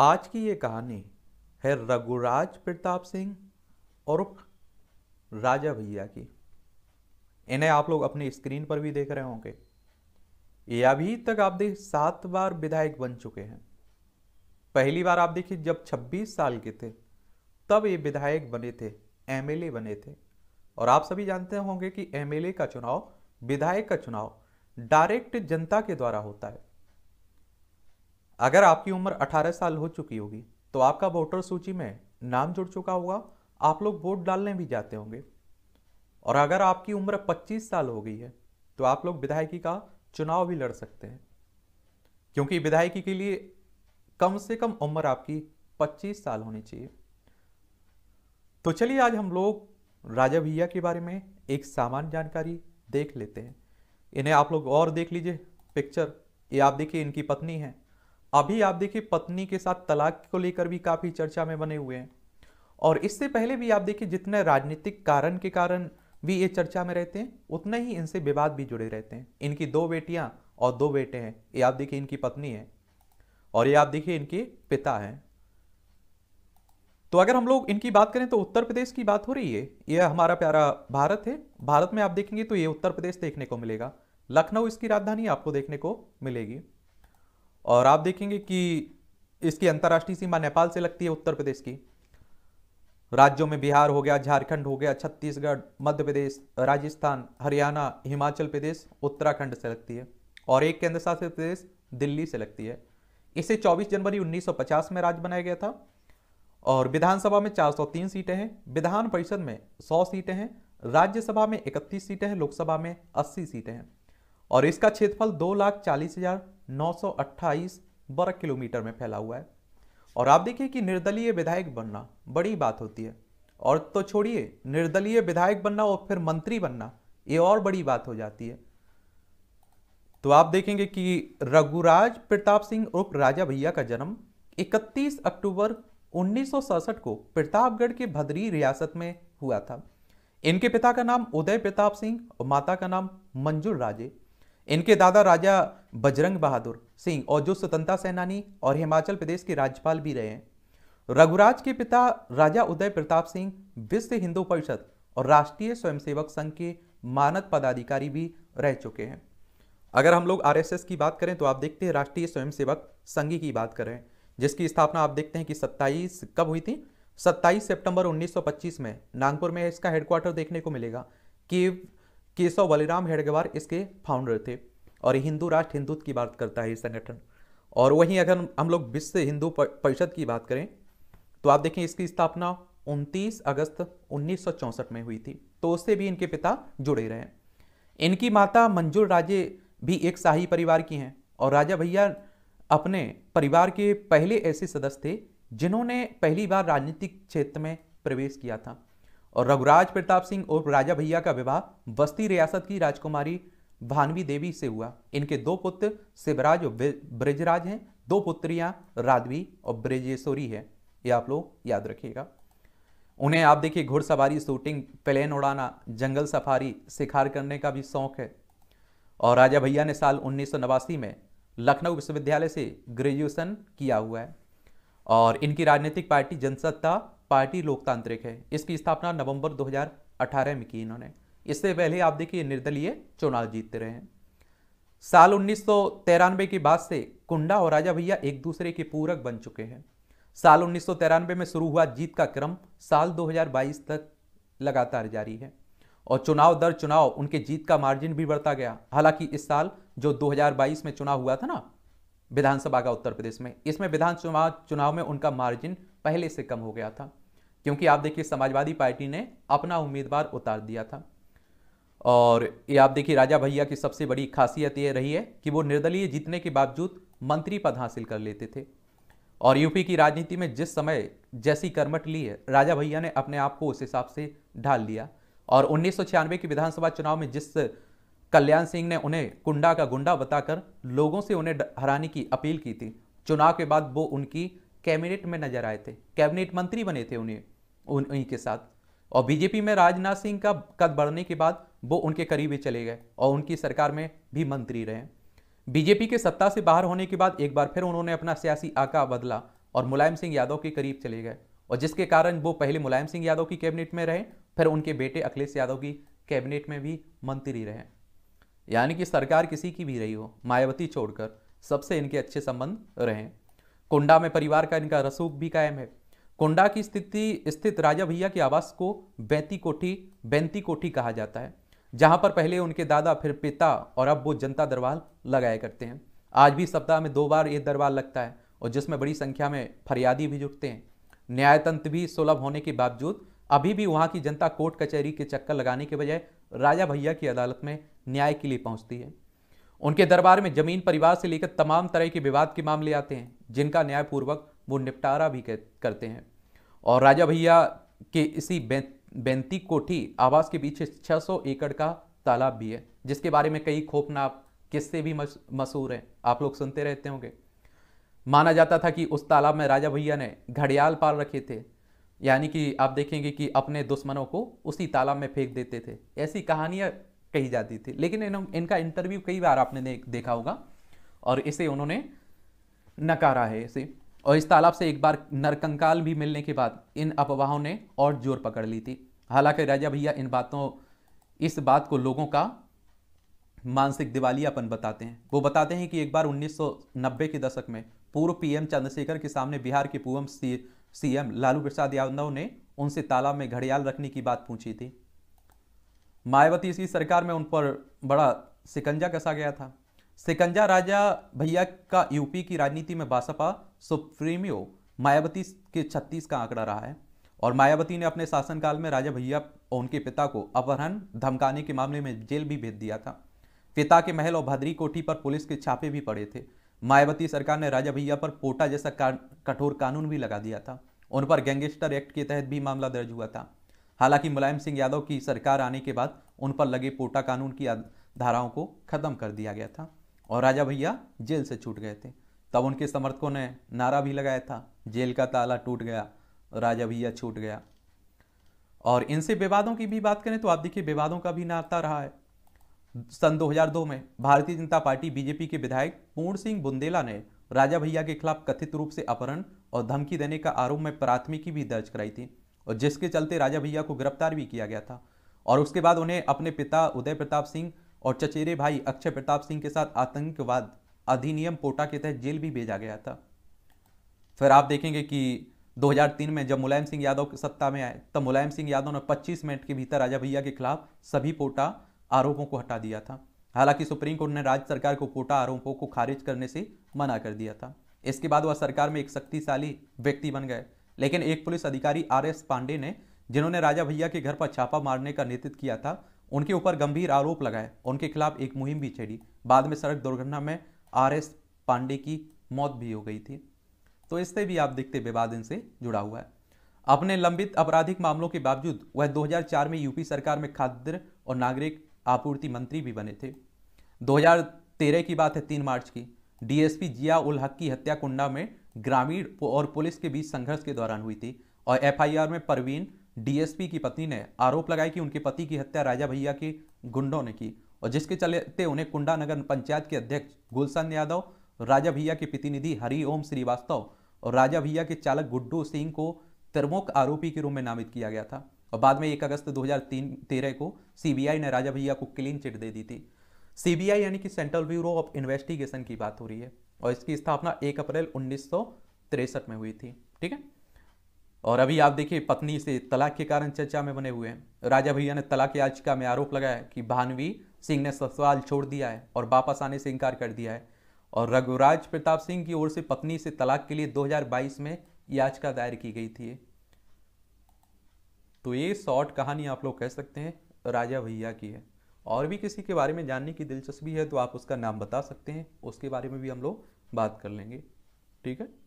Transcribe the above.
आज की ये कहानी है रघुराज प्रताप सिंह और राजा भैया की इन्हें आप लोग अपनी स्क्रीन पर भी देख रहे होंगे ये अभी तक आप देख सात बार विधायक बन चुके हैं पहली बार आप देखिए जब 26 साल के थे तब ये विधायक बने थे एमएलए बने थे और आप सभी जानते होंगे कि एमएलए का चुनाव विधायक का चुनाव डायरेक्ट जनता के द्वारा होता है अगर आपकी उम्र 18 साल हो चुकी होगी तो आपका वोटर सूची में नाम जुड़ चुका होगा आप लोग वोट डालने भी जाते होंगे और अगर आपकी उम्र 25 साल हो गई है तो आप लोग विधायकी का चुनाव भी लड़ सकते हैं क्योंकि विधायकी के लिए कम से कम उम्र आपकी 25 साल होनी चाहिए तो चलिए आज हम लोग राजा भैया के बारे में एक सामान्य जानकारी देख लेते हैं इन्हें आप लोग और देख लीजिए पिक्चर ये आप देखिए इनकी पत्नी है अभी आप देखिए पत्नी के साथ तलाक को लेकर भी काफ़ी चर्चा में बने हुए हैं और इससे पहले भी आप देखिए जितने राजनीतिक कारण के कारण भी ये चर्चा में रहते हैं उतने ही इनसे विवाद भी जुड़े रहते हैं इनकी दो बेटियां और दो बेटे हैं ये आप देखिए इनकी पत्नी है और ये आप देखिए इनके पिता हैं तो अगर हम लोग इनकी बात करें तो उत्तर प्रदेश की बात हो रही है यह हमारा प्यारा भारत है भारत में आप देखेंगे तो ये उत्तर प्रदेश देखने को मिलेगा लखनऊ इसकी राजधानी आपको देखने को मिलेगी और आप देखेंगे कि इसकी अंतर्राष्ट्रीय सीमा नेपाल से लगती है उत्तर प्रदेश की राज्यों में बिहार हो गया झारखंड हो गया छत्तीसगढ़ मध्य प्रदेश राजस्थान हरियाणा हिमाचल प्रदेश उत्तराखंड से लगती है और एक केंद्र शासित प्रदेश दिल्ली से लगती है इसे 24 जनवरी 1950 में राज्य बनाया गया था और विधानसभा में 403 सीटें हैं विधान परिषद में 100 सीटें हैं राज्यसभा में 31 सीटें हैं लोकसभा में 80 सीटें हैं और इसका क्षेत्रफल दो लाख चालीस हजार 928 वर्ग किलोमीटर में फैला हुआ है और आप देखिए कि निर्दलीय विधायक बनना बड़ी बात होती है और तो छोड़िए निर्दलीय विधायक बनना और फिर मंत्री बनना ये और बड़ी बात हो जाती है तो आप देखेंगे कि रघुराज प्रताप सिंह उर्फ राजा भैया का जन्म 31 अक्टूबर उन्नीस को प्रतापगढ़ के भदरी रियासत में हुआ था इनके पिता का नाम उदय प्रताप सिंह और माता का नाम मंजुल राजे इनके दादा राजा बजरंग बहादुर सिंह और जो स्वतंत्रता सेनानी और हिमाचल प्रदेश के राज्यपाल भी रहे हैं रघुराज के पिता राजा उदय प्रताप सिंह विश्व हिंदू परिषद और राष्ट्रीय स्वयंसेवक संघ के मानद पदाधिकारी भी रह चुके हैं अगर हम लोग आरएसएस की बात करें तो आप देखते हैं राष्ट्रीय स्वयंसेवक संघ की बात करें जिसकी स्थापना आप देखते हैं कि 27 कब हुई थी 27 सितंबर 1925 में नागपुर में इसका हेडक्वार्टर देखने को मिलेगा कि केशव बलिराम हेडगेवार इसके फाउंडर थे और हिंदू राष्ट्र हिंदुत्व की बात करता है ये संगठन और वहीं अगर हम लोग विश्व हिंदू परिषद की बात करें तो आप देखें इसकी स्थापना 29 अगस्त 1964 में हुई थी तो उससे भी इनके पिता जुड़े रहे इनकी माता मंजूर राजे भी एक शाही परिवार की हैं और राजा भैया अपने परिवार के पहले ऐसे सदस्य थे जिन्होंने पहली बार राजनीतिक क्षेत्र में प्रवेश किया था और रघुराज प्रताप सिंह और राजा भैया का विवाह बस्ती रियासत की राजकुमारी भानवी देवी से हुआ इनके दो पुत्र शिवराज और ब्रजराज हैं दो पुत्रियां राधवी और ब्रजेश्वरी है ये आप लोग याद रखिएगा उन्हें आप देखिए घुड़सवारी शूटिंग प्लेन उड़ाना जंगल सफारी शिकार करने का भी शौक है और राजा भैया ने साल उन्नीस में लखनऊ विश्वविद्यालय से ग्रेजुएशन किया हुआ है और इनकी राजनीतिक पार्टी जनसत्ता पार्टी लोकतांत्रिक है इसकी स्थापना नवंबर 2018 में की इन्होंने इससे पहले आप देखिए निर्दलीय चुनाव जीतते रहे साल उन्नीस के बाद से कुंडा और राजा भैया एक दूसरे के पूरक बन चुके हैं साल उन्नीस में शुरू हुआ जीत का क्रम साल 2022 तक लगातार जारी है और चुनाव दर चुनाव उनके जीत का मार्जिन भी बढ़ता गया हालांकि इस साल जो 2022 में चुनाव हुआ था ना विधानसभा का उत्तर प्रदेश में इसमें विधानसभा चुनाव में उनका मार्जिन पहले से कम हो गया था क्योंकि आप देखिए समाजवादी पार्टी ने अपना उम्मीदवार उतार दिया था और ये आप देखिए राजा भैया की सबसे बड़ी खासियत ये रही है कि वो निर्दलीय जीतने के बावजूद मंत्री पद हासिल कर लेते थे और यूपी की राजनीति में जिस समय जैसी कर्मट ली है राजा भैया ने अपने आप को उस हिसाब से ढाल लिया और उन्नीस के विधानसभा चुनाव में जिस कल्याण सिंह ने उन्हें कुंडा का गुंडा बताकर लोगों से उन्हें हराने की अपील की थी चुनाव के बाद वो उनकी कैबिनेट में नजर आए थे कैबिनेट मंत्री बने थे उन्हें उन्हीं के साथ और बीजेपी में राजनाथ सिंह का कद बढ़ने के बाद वो उनके करीब ही चले गए और उनकी सरकार में भी मंत्री रहे बीजेपी के सत्ता से बाहर होने के बाद एक बार फिर उन्होंने अपना सियासी आका बदला और मुलायम सिंह यादव के करीब चले गए और जिसके कारण वो पहले मुलायम सिंह यादव की कैबिनेट में रहे फिर उनके बेटे अखिलेश यादव की कैबिनेट में भी मंत्री रहे यानी कि सरकार किसी की भी रही हो मायावती छोड़कर सबसे इनके अच्छे संबंध रहे कुंडा में परिवार का इनका रसूख भी कायम है कोंडा की स्थिति स्थित राजा भैया के आवास को बैंती कोठी बैंती कोठी कहा जाता है जहां पर पहले उनके दादा फिर पिता और अब वो जनता दरबार लगाया करते हैं आज भी सप्ताह में दो बार ये दरबार लगता है और जिसमें बड़ी संख्या में फरियादी भी जुटते हैं न्यायतंत्र भी सुलभ होने के बावजूद अभी भी वहाँ की जनता कोर्ट कचहरी के चक्कर लगाने के बजाय राजा भैया की अदालत में न्याय के लिए पहुँचती है उनके दरबार में जमीन परिवार से लेकर तमाम तरह के विवाद के मामले आते हैं जिनका न्यायपूर्वक वो निपटारा भी करते हैं और राजा भैया के इसी बे, बेंती कोठी आवास के पीछे 600 एकड़ का तालाब भी है जिसके बारे में कई खोपना किससे भी मशहूर हैं आप लोग सुनते रहते होंगे माना जाता था कि उस तालाब में राजा भैया ने घड़ियाल पाल रखे थे यानी कि आप देखेंगे कि अपने दुश्मनों को उसी तालाब में फेंक देते थे ऐसी कहानियाँ कही जाती थी लेकिन इन, इनका इंटरव्यू कई बार आपने देखा होगा और इसे उन्होंने नकारा है इसे और इस तालाब से एक बार नरकंकाल भी मिलने के बाद इन अफवाहों ने और जोर पकड़ ली थी हालांकि राजा भैया इन बातों इस बात को लोगों का मानसिक दिवालियापन बताते हैं वो बताते हैं कि एक बार 1990 के दशक में पूर्व पीएम चंद्रशेखर के सामने बिहार के पूर्व सीएम लालू प्रसाद यादव ने उनसे तालाब में घड़ियाल रखने की बात पूछी थी मायावती इसी सरकार में उन पर बड़ा सिकंजा कसा गया था सिकंजा राजा भैया का यूपी की राजनीति में बासपा सुप्रीमियो मायावती के छत्तीस का आंकड़ा रहा है और मायावती ने अपने शासनकाल में राजा भैया और उनके पिता को अपहरण धमकाने के मामले में जेल भी भेज दिया था पिता के महल और भद्री कोठी पर पुलिस के छापे भी पड़े थे मायावती सरकार ने राजा भैया पर पोटा जैसा कठोर कानून भी लगा दिया था उन पर गैंगस्टर एक्ट के तहत भी मामला दर्ज हुआ था हालांकि मुलायम सिंह यादव की सरकार आने के बाद उन पर लगे पोटा कानून की धाराओं को खत्म कर दिया गया था और राजा भैया जेल से छूट गए थे तब उनके समर्थकों ने नारा भी लगाया था जेल का ताला टूट गया राजा भैया छूट गया और इनसे विवादों की भी बात करें तो आप देखिए विवादों का भी नाता रहा है सन 2002 में भारतीय जनता पार्टी बीजेपी के विधायक पूर्ण सिंह बुंदेला ने राजा भैया के खिलाफ कथित रूप से अपहरण और धमकी देने का आरोप में प्राथमिकी भी दर्ज कराई थी और जिसके चलते राजा भैया को गिरफ्तार भी किया गया था और उसके बाद उन्हें अपने पिता उदय प्रताप सिंह और चचेरे भाई अक्षय प्रताप सिंह के साथ आतंकवाद अधिनियम पोटा के तहत जेल भी भेजा गया था फिर आप देखेंगे कि 2003 में जब मुलायम सिंह यादव सत्ता में आए तब मुलायम सिंह यादव ने 25 मिनट के भीतर राजा भैया के खिलाफ सभी पोटा आरोपों को हटा दिया था हालांकि सुप्रीम कोर्ट ने राज्य सरकार को पोटा आरोपों को खारिज करने से मना कर दिया था इसके बाद वह सरकार में एक शक्तिशाली व्यक्ति बन गए लेकिन एक पुलिस अधिकारी आर एस पांडे ने जिन्होंने राजा भैया के घर पर छापा मारने का नेतृत्व किया था उनके ऊपर गंभीर आरोप लगाए उनके खिलाफ एक मुहिम भी छेड़ी बाद में सड़क दुर्घटना में आर एस पांडे की मौत भी हो गई थी तो इससे भी आप देखते विवाद इनसे जुड़ा हुआ है अपने लंबित आपराधिक मामलों के बावजूद वह 2004 में यूपी सरकार में खाद्य और नागरिक आपूर्ति मंत्री भी बने थे 2013 की बात है तीन मार्च की डीएसपी जिया उल हक की हत्या कुंडा में ग्रामीण और पुलिस के बीच संघर्ष के दौरान हुई थी और एफआईआर में परवीन डीएसपी की पत्नी ने आरोप लगाया कि उनके पति की हत्या राजा भैया के गुंडों ने की और जिसके चलते उन्हें कुंडा नगर पंचायत के अध्यक्ष गुलशन यादव राजा भैया के प्रतिनिधि ओम श्रीवास्तव और राजा भैया के चालक गुड्डू सिंह को त्रमुख आरोपी के रूप में नामित किया गया था और बाद में एक अगस्त 2013 को सीबीआई ने राजा भैया को क्लीन चिट दे दी थी सीबीआई यानी कि सेंट्रल ब्यूरो ऑफ इन्वेस्टिगेशन की बात हो रही है और इसकी स्थापना एक अप्रैल उन्नीस में हुई थी ठीक है और अभी आप देखिए पत्नी से तलाक के कारण चर्चा में बने हुए हैं राजा भैया ने तलाक याचिका में आरोप लगाया कि भानवी सिंह ने ससुराल छोड़ दिया है और वापस आने से इनकार कर दिया है और रघुराज प्रताप सिंह की ओर से पत्नी से तलाक के लिए 2022 में याचिका दायर की गई थी तो ये शॉर्ट कहानी आप लोग कह सकते हैं राजा भैया की है और भी किसी के बारे में जानने की दिलचस्पी है तो आप उसका नाम बता सकते हैं उसके बारे में भी हम लोग बात कर लेंगे ठीक है